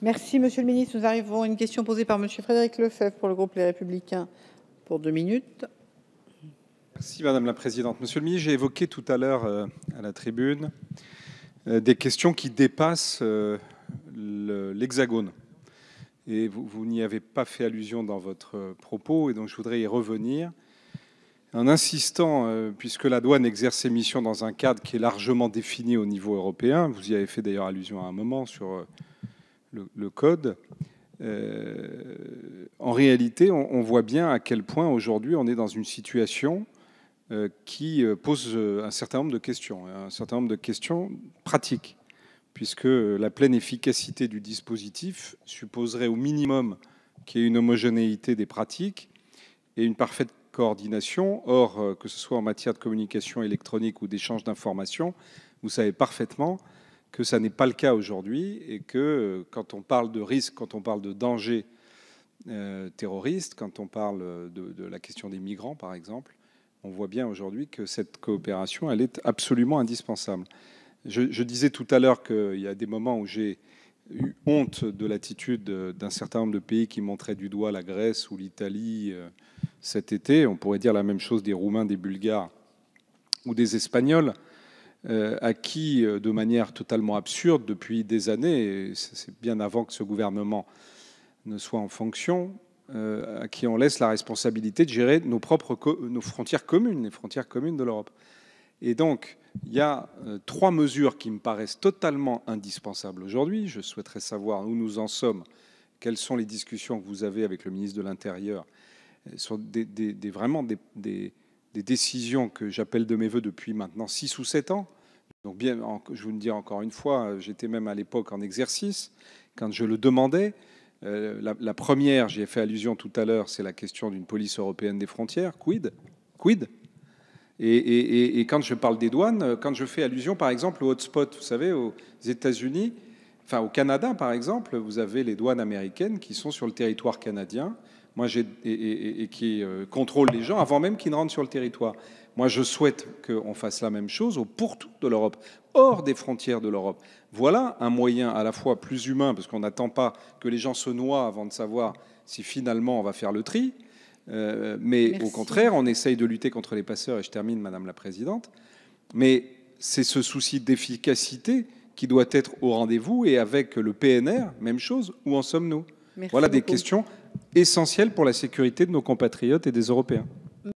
Merci, Monsieur le Ministre. Nous arrivons à une question posée par Monsieur Frédéric Lefebvre pour le groupe Les Républicains pour deux minutes. Merci, Madame la Présidente. Monsieur le Ministre, j'ai évoqué tout à l'heure euh, à la tribune euh, des questions qui dépassent euh, l'Hexagone. Et vous n'y avez pas fait allusion dans votre propos, et donc je voudrais y revenir en insistant, puisque la douane exerce ses missions dans un cadre qui est largement défini au niveau européen, vous y avez fait d'ailleurs allusion à un moment sur le, code, euh, en réalité, on, voit bien à quel point aujourd'hui on est dans une situation euh, qui euh, pose un certain nombre de questions, hein, un certain nombre de questions pratiques, puisque la pleine efficacité du dispositif supposerait au minimum qu'il y ait une homogénéité des pratiques et une parfaite coordination. Or, que ce soit en matière de communication électronique ou d'échange d'informations, vous savez parfaitement que ça n'est pas le cas aujourd'hui et que quand on parle de risque, quand on parle de danger euh, terroristes, quand on parle de, la question des migrants par exemple, on voit bien aujourd'hui que cette coopération, elle est absolument indispensable. Je, je disais tout à l'heure qu'il y a des moments où j'ai eu honte de l'attitude d'un certain nombre de pays qui montraient du doigt la Grèce ou l'Italie euh, cet été. On pourrait dire la même chose des Roumains, des Bulgares ou des Espagnols. Euh, qui, euh, de manière totalement absurde depuis des années, c'est bien avant que ce gouvernement ne soit en fonction, euh, à qui on laisse la responsabilité de gérer nos propres nos frontières communes, les frontières communes de l'Europe. Et donc, il y a trois mesures qui me paraissent totalement indispensables aujourd'hui. Je souhaiterais savoir où nous en sommes, quelles sont les discussions que vous avez avec le ministre de l'Intérieur sur des, vraiment des, décisions que j'appelle de mes voeux depuis maintenant six ou sept ans, donc je vous le dis encore une fois, euh, j'étais même à l'époque en exercice quand je le demandais. Euh, la, première, j'y ai fait allusion tout à l'heure, c'est la question d'une police européenne des frontières. Quid Quid et, quand je parle des douanes, euh, quand je fais allusion, par exemple, au hotspot, vous savez, aux États-Unis, enfin au Canada, par exemple, vous avez les douanes américaines qui sont sur le territoire canadien moi, et, qui euh, contrôle les gens avant même qu'ils ne rentrent sur le territoire. Moi, je souhaite qu'on fasse la même chose au pourtour de l'Europe, hors des frontières de l'Europe. Voilà un moyen à la fois plus humain, parce qu'on n'attend pas que les gens se noient avant de savoir si finalement on va faire le tri, euh, mais au contraire, on essaye de lutter contre les passeurs, et je termine, Madame la Présidente, mais c'est ce souci d'efficacité qui doit être au rendez-vous, et avec le PNR, même chose, où en sommes-nous Voilà des questions essentiel pour la sécurité de nos compatriotes et des Européens.